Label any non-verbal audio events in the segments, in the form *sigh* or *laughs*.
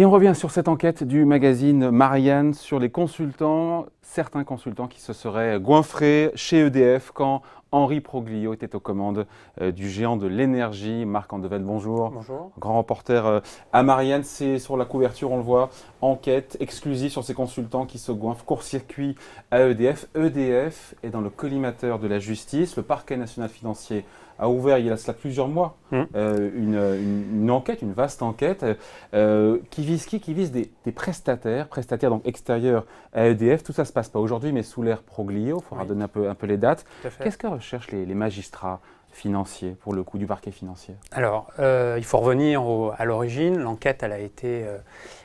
Et on revient sur cette enquête du magazine Marianne sur les consultants, certains consultants qui se seraient goinfrés chez EDF quand Henri Proglio était aux commandes euh, du géant de l'énergie. Marc Andevel, bonjour. Bonjour. Grand reporter euh, à Marianne, c'est sur la couverture, on le voit, enquête exclusive sur ces consultants qui se goinfrent court-circuit à EDF. EDF est dans le collimateur de la justice. Le parquet national financier a ouvert, il y a cela plusieurs mois, mmh. euh, une, enquête, une vaste enquête, euh, euh, qui vise qui Qui vise des, prestataires, prestataires donc extérieurs à EDF. Tout ça se passe pas aujourd'hui, mais sous l'ère Proglio, il faudra donner un peu, un peu les dates. Qu'est-ce que recherchent les, magistrats financiers, pour le coup, du parquet financier Alors, il faut revenir à l'origine. L'enquête, elle a été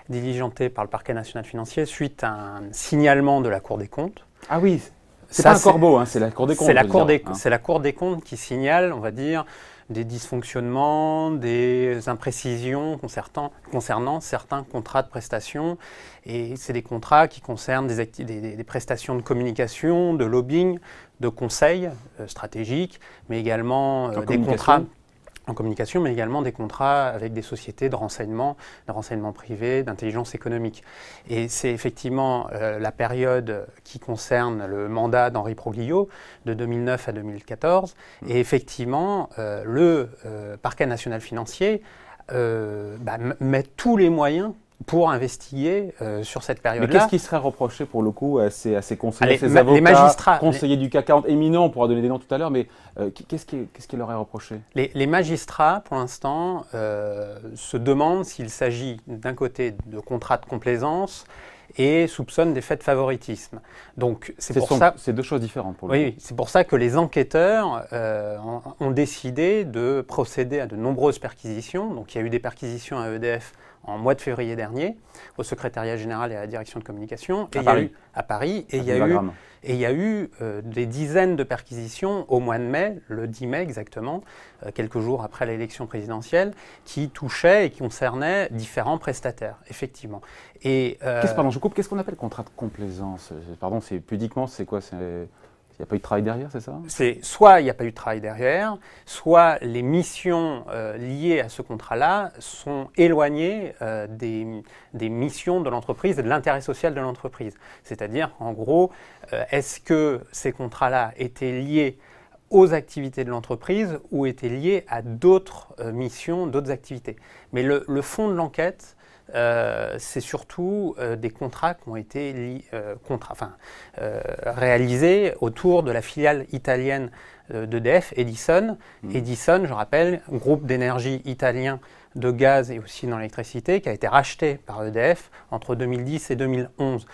diligentée par le parquet national financier suite à un signalement de la Cour des comptes. Ah oui c'est pas un corbeau, hein, c'est la Cour des comptes. Hein. C'est la, cour des, comptes qui signale, on va dire, des dysfonctionnements, des imprécisions concernant, certains contrats de prestation. Et c'est des contrats qui concernent des, prestations de communication, de lobbying, de conseils euh, stratégiques, mais également euh, des contrats en communication, mais également des contrats avec des sociétés de renseignement, de renseignement privé, d'intelligence économique. Et c'est effectivement euh, la période qui concerne le mandat d'Henri Proglio de 2009 à 2014. Mm. Et effectivement, euh, le euh, parquet national financier bah, met tous les moyens pour investiguer euh, sur cette période-là. Mais qu'est-ce qui serait reproché pour le coup à ces, conseillers, à ces avocats, les magistrats, conseillers du CAC 40 éminents, on pourra donner des noms tout à l'heure, mais euh, qu'est-ce qui, leur est reproché les, magistrats, pour l'instant, euh, se demandent s'il s'agit d'un côté de contrats de complaisance et soupçonnent des faits de favoritisme. Donc c'est pour ça. C'est deux choses différentes pour le Oui, c'est pour ça que les enquêteurs ont décidé de procéder à de nombreuses perquisitions. Donc il y a eu des perquisitions à EDF en mois de février dernier au secrétariat général et à la direction de communication à, Paris. Et il y a eu, y a eu des dizaines de perquisitions au mois de mai, le 10 mai exactement, euh, quelques jours après l'élection présidentielle, qui touchaient et qui concernaient différents prestataires, effectivement. Et, euh, qu'est-ce, pardon, je coupe, qu'est-ce qu'on appelle contrat de complaisance Pardon, c'est pudiquement, c'est quoi il n'y a pas eu de travail derrière, c'est ça C'est soit il n'y a pas eu de travail derrière, soit les missions euh, liées à ce contrat-là sont éloignées euh, des, missions de l'entreprise et de l'intérêt social de l'entreprise. C'est-à-dire, en gros, euh, est-ce que ces contrats-là étaient liés aux activités de l'entreprise ou étaient liés à d'autres missions, d'autres activités Mais le fond de l'enquête, euh, c'est surtout euh, des contrats qui ont été euh, réalisés autour de la filiale italienne d'EDF, Edison. Mmh. Edison, je rappelle, groupe d'énergie italien de gaz et aussi dans l'électricité, qui a été racheté par EDF entre 2010 et 2011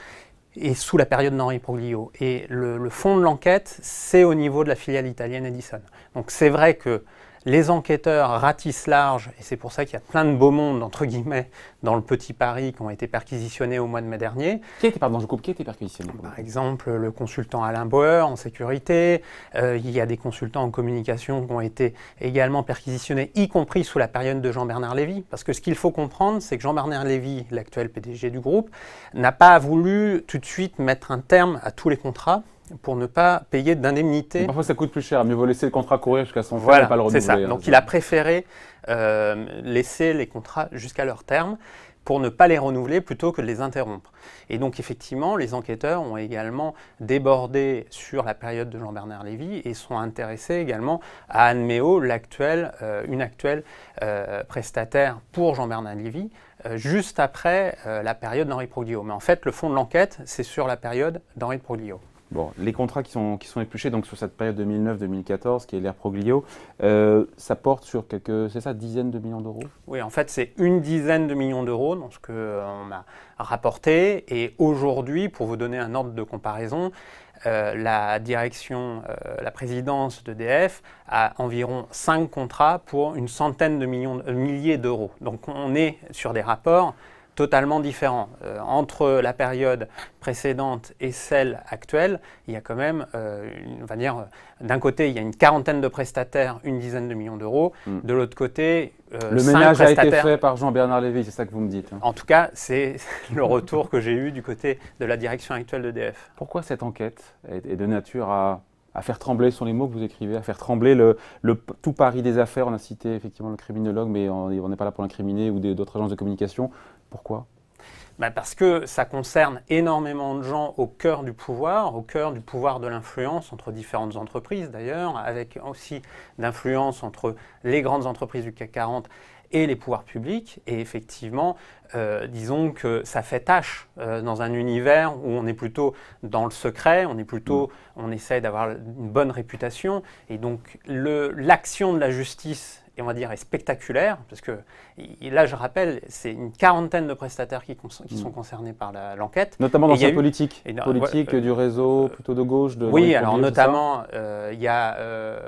et sous la période d'Henri Proglio. Et le fond de l'enquête, c'est au niveau de la filiale italienne Edison. Donc c'est vrai que les enquêteurs ratissent large, et c'est pour ça qu'il y a plein de beaux mondes, entre guillemets, dans le petit Paris qui ont été perquisitionnés au mois de mai dernier. Qui était, pardon, coupe, qui était perquisitionné Par exemple, le consultant Alain Bauer en sécurité, euh, il y a des consultants en communication qui ont été également perquisitionnés, y compris sous la période de Jean-Bernard Lévy. Parce que ce qu'il faut comprendre, c'est que Jean-Bernard Lévy, l'actuel PDG du groupe, n'a pas voulu tout de suite mettre un terme à tous les contrats pour ne pas payer d'indemnité. Parfois, ça coûte plus cher. Mieux vaut laisser le contrat courir jusqu'à son voilà, fin et pas le renouveler. C'est ça. Donc, hein, il a préféré euh, laisser les contrats jusqu'à leur terme pour ne pas les renouveler plutôt que de les interrompre. Et donc effectivement, les enquêteurs ont également débordé sur la période de Jean-Bernard Lévy et sont intéressés également à Anne l'actuelle, euh, une actuelle euh, prestataire pour Jean-Bernard Lévy, juste après la période d'Henri Proglio. Mais en fait, le fond de l'enquête, c'est sur la période d'Henri Proglio les contrats qui sont, épluchés donc sur cette période 2009-2014, qui est l'ère Proglio, euh, ça porte sur quelques, c'est ça, dizaines de millions d'euros Oui, en fait, c'est une dizaine de millions d'euros dans ce qu'on euh, a rapporté. Et aujourd'hui, pour vous donner un ordre de comparaison, euh, la direction, la présidence d'EDF a environ 5 contrats pour une centaine de millions, milliers d'euros. Donc on est sur des rapports totalement différent. Euh, entre la période précédente et celle actuelle, il y a quand même, euh, on va dire, euh, d'un côté, il y a une quarantaine de prestataires, une dizaine de millions d'euros. Hmm. De l'autre côté, le ménage a été fait par Jean-Bernard Lévy, c'est ça que vous me dites. Hein. En tout cas, c'est *laughs* le retour que j'ai eu du côté de la direction actuelle d'EDF. Pourquoi cette enquête est de nature à faire trembler, sont les mots que vous écrivez, à faire trembler le, tout pari des affaires. On a cité effectivement le criminologue, mais on n'est pas là pour l'incriminer ou d'autres agences de communication. Pourquoi ben, parce que ça concerne énormément de gens au cœur du pouvoir, au cœur du pouvoir de l'influence entre différentes entreprises d'ailleurs, avec aussi d'influence entre les grandes entreprises du CAC 40 et les pouvoirs publics. Et effectivement, euh, disons que ça fait tâche euh, dans un univers où on est plutôt dans le secret, on est plutôt, mm. on essaie d'avoir une bonne réputation. Et donc l'action de la justice on va dire est spectaculaire, parce que là, je rappelle, c'est une quarantaine de prestataires qui, qui mm. sont concernés par l'enquête. Notamment dans sa politique, politique du réseau euh, plutôt de gauche. De oui, alors notamment, euh, il y a euh,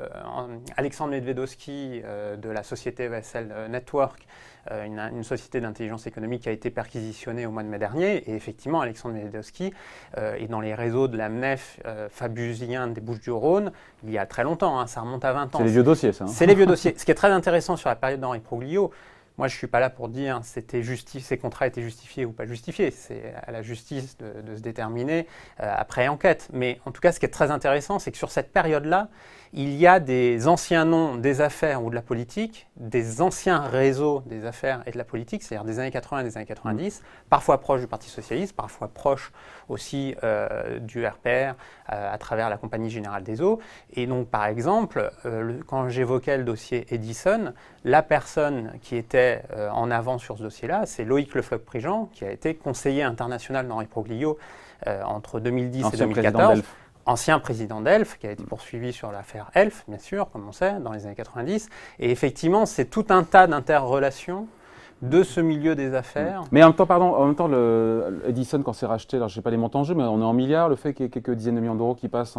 Alexandre Medvedowski de la société ESL Network euh, une, société d'intelligence économique qui a été perquisitionnée au mois de mai dernier. Et effectivement, Alexandre Medvedovsky euh, est dans les réseaux de la MNEF euh, fabusien des Bouches-du-Rhône il y a très longtemps. Hein, ça remonte à 20 ans. C'est les vieux dossiers, ça. Hein. C'est les vieux dossiers. Ce qui est très intéressant sur la période d'Henri Proglio, moi, je ne suis pas là pour dire c'était ces contrats étaient justifiés ou pas justifiés. C'est à la justice de, se déterminer euh, après enquête. Mais en tout cas, ce qui est très intéressant, c'est que sur cette période-là, il y a des anciens noms des affaires ou de la politique, des anciens réseaux des affaires et de la politique, c'est-à-dire des années 80 et des années 90, parfois proches du Parti socialiste, parfois proches aussi euh, du RPR euh, à travers la Compagnie générale des eaux. Et donc, par exemple, quand j'évoquais le dossier Edison, la personne qui était euh, en avant sur ce dossier-là, c'est Loïc Lefloc-Prigent, qui a été conseiller international d'Henri Proglio euh, entre 2010 et 2014. ancien président d'ELF, qui a été mm. poursuivi sur l'affaire ELF, bien sûr, comme on sait, dans les années 90. Et effectivement, c'est tout un tas d'interrelations de ce milieu des affaires. Mm. Mais en même temps, pardon, en même Edison, quand c'est racheté, alors je ne sais pas les montants en jeu, mais on est en milliards, le fait qu'il y ait quelques dizaines de millions d'euros qui passent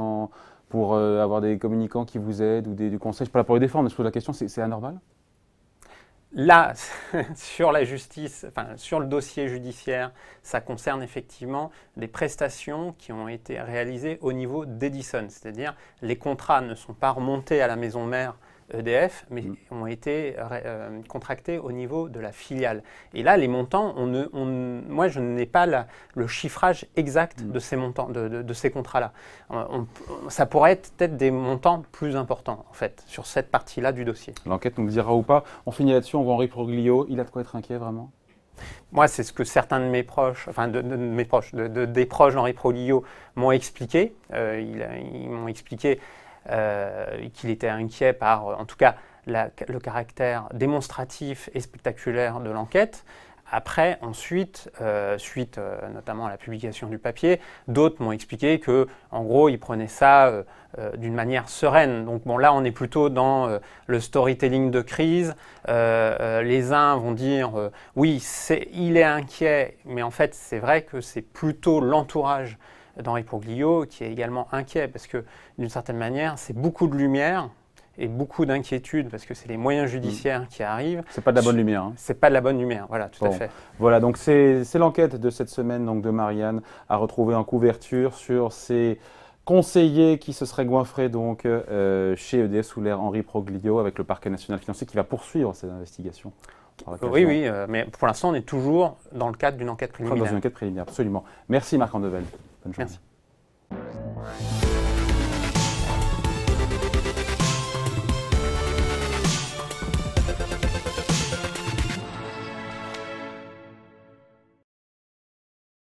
pour euh, avoir des communicants qui vous aident ou des, du conseil, je ne peux pas pour les défendre, mais je pose la question, c'est anormal Là, *laughs* sur la justice, enfin, sur le dossier judiciaire, ça concerne effectivement les prestations qui ont été réalisées au niveau d'Edison, c'est-à-dire les contrats ne sont pas remontés à la maison mère EDF, mais mm. ont été euh, contractés au niveau de la filiale. Et là, les montants, moi, je n'ai pas le chiffrage exact mm. de ces montants, de, ces contrats-là. Euh, ça pourrait être peut-être des montants plus importants, en fait, sur cette partie-là du dossier. L'enquête nous le dira ou pas. On finit là-dessus, on voit Henri Proglio. Il a de quoi être inquiet, vraiment moi, c'est ce que certains de mes proches, enfin de, mes proches, des proches d'Henri Proglio m'ont expliqué. Euh, ils m'ont expliqué euh, qu'il était inquiet par, euh, en tout cas, le caractère démonstratif et spectaculaire de l'enquête. Après, ensuite, euh, suite notamment à la publication du papier, d'autres m'ont expliqué que, en gros, ils prenaient ça d'une manière sereine. Donc bon, là, on est plutôt dans le storytelling de crise. les uns vont dire, oui, il est inquiet, mais en fait, c'est vrai que c'est plutôt l'entourage d'Henri Proglio, qui est également inquiet, parce que d'une certaine manière, c'est beaucoup de lumière et beaucoup d'inquiétude parce que c'est les moyens mm. judiciaires qui arrivent. C'est pas de la bonne lumière. Ce hein. C'est pas de la bonne lumière, voilà, tout à fait. Voilà, donc c'est l'enquête de cette semaine donc de Marianne à retrouver en couverture sur ces conseillers qui se seraient goinfrés donc euh, chez EDS sous l'ère Henri Proglio avec le parquet national financier qui va poursuivre ces investigations. Oui, oui, euh, mais pour l'instant, on est toujours dans le cadre d'une enquête préliminaire. Dans une enquête préliminaire, absolument. Merci Marc Andevel. Bonne journée. Merci.